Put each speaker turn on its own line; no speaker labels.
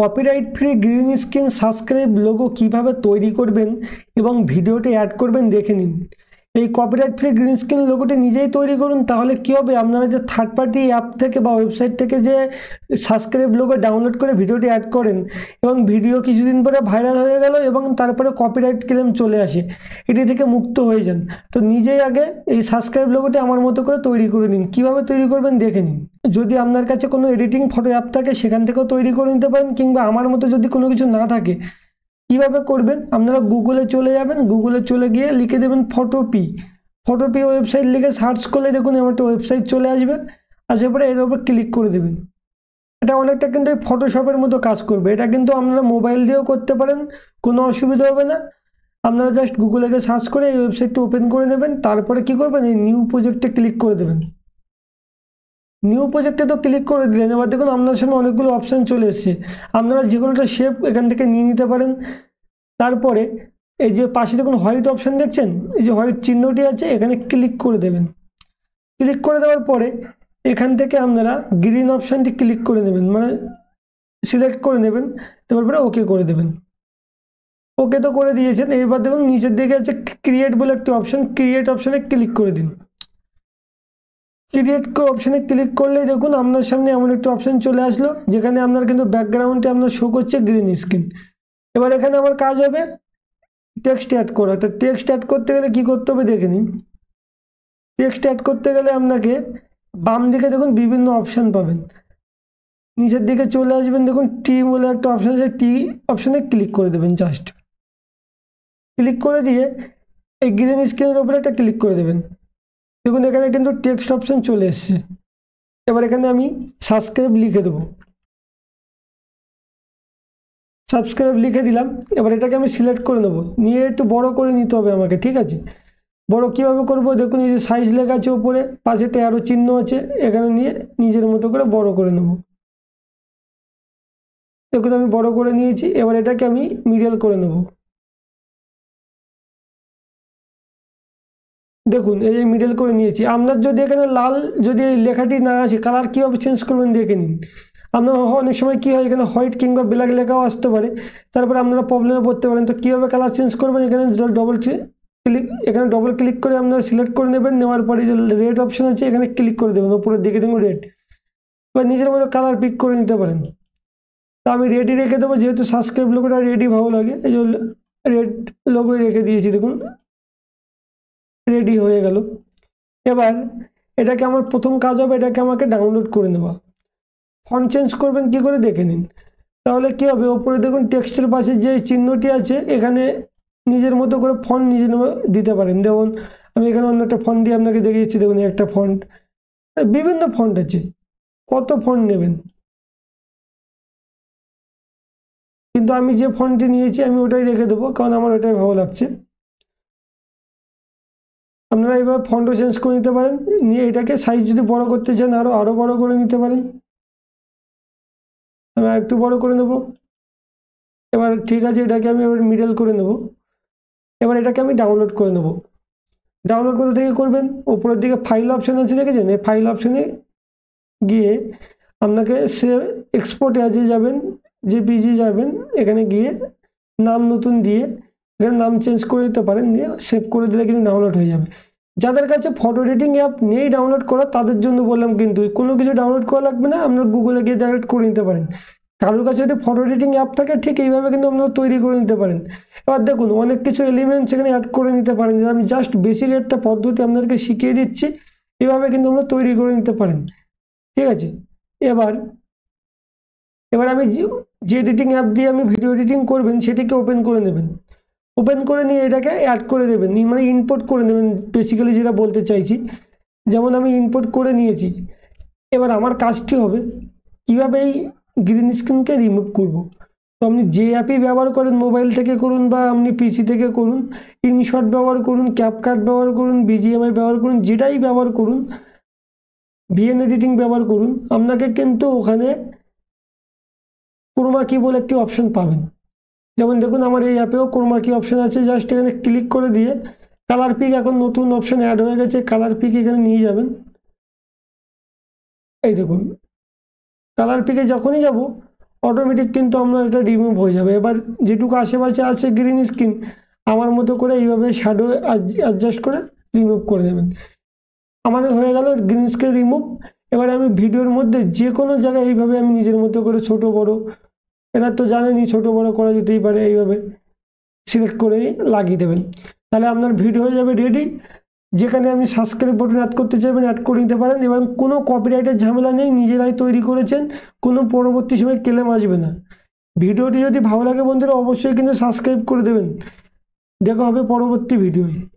Copyright free green screen subscribe logo কিভাবে তৈরি করবেন এবং ভিডিওটি অ্যাড করবেন দেখে নিন এই কপিরাইট ফ্রি গ্রিন স্ক্রিন লোগোটি নিজেই তৈরি করুন তাহলে কী হবে আপনারা যে থার্ড পার্টি অ্যাপ থেকে বা ওয়েবসাইট থেকে যে সাবস্ক্রাইব লোগো ডাউনলোড করে ভিডিওটি অ্যাড করেন এবং ভিডিও কিছুদিন পরে ভাইরাল হয়ে গেল এবং তারপরে কপিরাইট ক্লেম চলে আসে এটি থেকে মুক্ত হয়ে যান তো নিজেই আগে এই সাবস্ক্রাইব লোগোটি আমার মতো করে তৈরি করে নিন কীভাবে তৈরি করবেন দেখে নিন যদি আপনার কাছে কোনো এডিটিং ফটো অ্যাপ থাকে সেখান থেকেও তৈরি করে নিতে পারেন কিংবা আমার মতো যদি কোনো কিছু না থাকে কিভাবে করবেন আপনারা গুগলে চলে যাবেন গুগলে চলে গিয়ে লিখে দেবেন ফটোপি ফটোপি ওয়েবসাইট লিখে সার্চ করলে দেখুন এমন একটা ওয়েবসাইট চলে আসবে আসার পরে এর উপর ক্লিক করে দেবেন এটা অনেকটা কিন্তু এই ফটোশপের মতো কাজ করবে এটা কিন্তু আপনারা মোবাইল দিয়েও করতে পারেন কোনো অসুবিধা হবে না আপনারা জাস্ট গুগলে গিয়ে সার্চ করে এই ওয়েবসাইটটা ওপেন করে নেবেন তারপরে কি করবেন এই নিউ প্রজেক্টে ক্লিক করে দেবেন নিউ প্রজেক্টে তো ক্লিক করে দিলেন এবার দেখুন আপনার সামনে অনেকগুলো অপশান চলে এসছে আপনারা যে কোনোটা শেপ এখান থেকে নিয়ে নিতে পারেন তারপরে এই যে পাশে দেখুন হোয়াইট অপশান দেখছেন এই যে হোয়াইট চিহ্নটি আছে এখানে ক্লিক করে দেবেন ক্লিক করে দেওয়ার পরে এখান থেকে আপনারা গ্রিন অপশানটি ক্লিক করে নেবেন মানে সিলেক্ট করে নেবেন তারপরে ওকে করে দেবেন ওকে তো করে দিয়েছেন এবার দেখুন নিচের দিকে আছে ক্রিয়েট বলে একটি অপশান ক্রিয়েট অপশানে ক্লিক করে দিন ক্রিয়েট অপশানে ক্লিক করলেই দেখুন আপনার সামনে এমন একটি অপশান চলে আসলো যেখানে আপনার কিন্তু ব্যাকগ্রাউন্ডে আপনার শো করছে গ্রিন স্ক্রিন এবার এখানে আমার কাজ হবে টেক্সট অ্যাড করা তো টেক্সট অ্যাড করতে গেলে কি করতে হবে দেখে নিন টেক্সট অ্যাড করতে গেলে আপনাকে বাম দিকে দেখুন বিভিন্ন অপশান পাবেন নিচের দিকে চলে আসবেন দেখুন টি বলে একটা অপশান আছে টি অপশানে ক্লিক করে দেবেন জাস্ট ক্লিক করে দিয়ে এই গ্রিন স্ক্রিনের ওপরে একটা ক্লিক করে দেবেন দেখুন এখানে কিন্তু টেক্সট অপশান চলে এসছে এবার এখানে আমি সাবস্ক্রাইব লিখে দেবো সাবস্ক্রাইব লিখে দিলাম এবার এটাকে আমি সিলেক্ট করে নেবো নিয়ে একটু বড় করে নিতে হবে আমাকে ঠিক আছে বড় কীভাবে করব দেখুন এই যে সাইজ লেখা আছে ওপরে পাশে তেরো চিহ্ন আছে এখানে নিয়ে নিজের মতো করে বড় করে নেব
দেখুন আমি বড় করে নিয়েছি এবার এটাকে আমি মিডিয়াল করে নেবো
দেখুন এই যে মিডল করে নিয়েছি আপনার যদি এখানে লাল যদি এই লেখাটি না আসে কালার কীভাবে চেঞ্জ করবেন দেখে নিন আপনার অনেক সময় কী হয় এখানে হোয়াইট কিংবা ব্ল্যাক লেখাও আসতে পারে তারপরে আপনারা প্রবলেমে পড়তে পারেন তো কীভাবে কালার চেঞ্জ করবেন এখানে ডবল ক্লিক এখানে ডবল ক্লিক করে আপনারা সিলেক্ট করে নেবেন নেওয়ার পরে যে রেড অপশান আছে এখানে ক্লিক করে দেবেন ওপরে দেখে দেবেন রেড বা নিজের মতো কালার পিক করে নিতে পারেন তো আমি রেডি রেখে দেবো যেহেতু সাবস্ক্রাইব লোকটা রেডি ভালো লাগে এই জন্য রেড লোগোই রেখে দিয়েছি দেখুন রেডি হয়ে গেল এবার এটাকে আমার প্রথম কাজ হবে এটাকে আমাকে ডাউনলোড করে নেওয়া ফোন চেঞ্জ করবেন কি করে দেখে নিন তাহলে কী হবে ওপরে দেখুন টেক্সটের পাশে যে চিহ্নটি আছে এখানে নিজের মতো করে ফোন নিজে দিতে পারেন দেখুন আমি এখানে অন্য একটা ফোন দিয়ে আপনাকে দেখে দিচ্ছি দেখুন একটা ফন্ট বিভিন্ন ফোন আছে কত ফোন নেবেন
কিন্তু আমি যে ফোনটি নিয়েছি আমি ওটাই রেখে দেবো কারণ আমার ওটাই ভালো লাগছে আপনারা এইভাবে ফন্টও চেঞ্জ করে নিতে পারেন নিয়ে এটাকে সাইজ যদি বড় করতে চান আরও আরও বড় করে নিতে পারেন আমি একটু বড় করে নেব
এবার ঠিক আছে এটাকে আমি এবার মিডল করে নেব এবার এটাকে আমি ডাউনলোড করে নেব ডাউনলোড করতে থেকে করবেন ওপরের দিকে ফাইল অপশান আছে দেখেছেন এই ফাইল অপশানে গিয়ে আপনাকে সে এক্সপোর্টে আজে যাবেন যে পিজি যাবেন এখানে গিয়ে নাম নতুন দিয়ে এখানে নাম চেঞ্জ করে দিতে পারেন নিয়ে সেভ করে দিলে কিন্তু ডাউনলোড হয়ে যাবে যাদের কাছে ফটো এডিটিং অ্যাপ নেই ডাউনলোড করা তাদের জন্য বললাম কিন্তু কোনো কিছু ডাউনলোড করা লাগবে না আপনার গুগলে গিয়ে ডাইরেক্ট করে নিতে পারেন কারোর কাছে যদি ফটো এডিটিং অ্যাপ থাকে ঠিক এইভাবে কিন্তু আপনারা তৈরি করে নিতে পারেন এবার দেখুন অনেক কিছু এলিমেন্ট সেখানে অ্যাড করে নিতে পারেন আমি জাস্ট বেসিক একটা পদ্ধতি আপনাদেরকে শিখিয়ে দিচ্ছি এভাবে কিন্তু আমরা তৈরি করে নিতে পারেন ঠিক আছে এবার এবার আমি যে এডিটিং অ্যাপ দিয়ে আমি ভিডিও এডিটিং করবেন সেটিকে ওপেন করে নেবেন ওপেন করে নিয়ে এটাকে অ্যাড করে দেবেন মানে ইনপোর্ট করে নেবেন বেসিক্যালি যেটা বলতে চাইছি যেমন আমি ইনপোর্ট করে নিয়েছি এবার আমার কাজটি হবে কীভাবে এই গ্রিন স্ক্রিনকে রিমুভ করব। তো আপনি যে অ্যাপই ব্যবহার করেন মোবাইল থেকে করুন বা আপনি পিসি থেকে করুন ইনশট ব্যবহার করুন ক্যাপকার্ট ব্যবহার করুন বিজিএমআই ব্যবহার করুন যেটাই ব্যবহার করুন ভিএন এডিটিং ব্যবহার করুন আপনাকে কিন্তু ওখানে ক্রোমা কি বলে একটি অপশন পাবেন যেমন দেখুন আমার এই অ্যাপেও কোরমা কি অপশান আছে জাস্ট এখানে ক্লিক করে দিয়ে কালার পিক এখন নতুন অপশান অ্যাড হয়ে গেছে কালার পিক এখানে নিয়ে যাবেন এই দেখুন কালার পিকে যখনই যাব অটোমেটিক কিন্তু আমরা এটা রিমুভ হয়ে যাবে এবার যেটুকু আশেপাশে আছে গ্রিন স্ক্রিন আমার মতো করে এইভাবে শ্যাডো অ্যাডজাস্ট করে রিমুভ করে দেবেন আমার হয়ে গেল গ্রিন স্ক্রিন রিমুভ এবার আমি ভিডিওর মধ্যে যে কোনো জায়গায় এইভাবে আমি নিজের মতো করে ছোট বড় এরা তো জানেনই ছোট বড় করা যেতেই পারে এইভাবে সিলেক্ট করে লাগিয়ে দেবেন তাহলে আপনার ভিডিও হয়ে যাবে রেডি যেখানে আপনি সাবস্ক্রাইব বাটন অ্যাড করতে চাইবেন অ্যাড করে নিতে পারেন এবং কোনো কপিরাইটের ঝামেলা নেই নিজেরাই তৈরি করেছেন কোনো পরবর্তী সময় কেলে আসবে না ভিডিওটি যদি ভালো লাগে বন্ধুরা অবশ্যই কিন্তু সাবস্ক্রাইব করে দেবেন দেখা হবে পরবর্তী
ভিডিওয়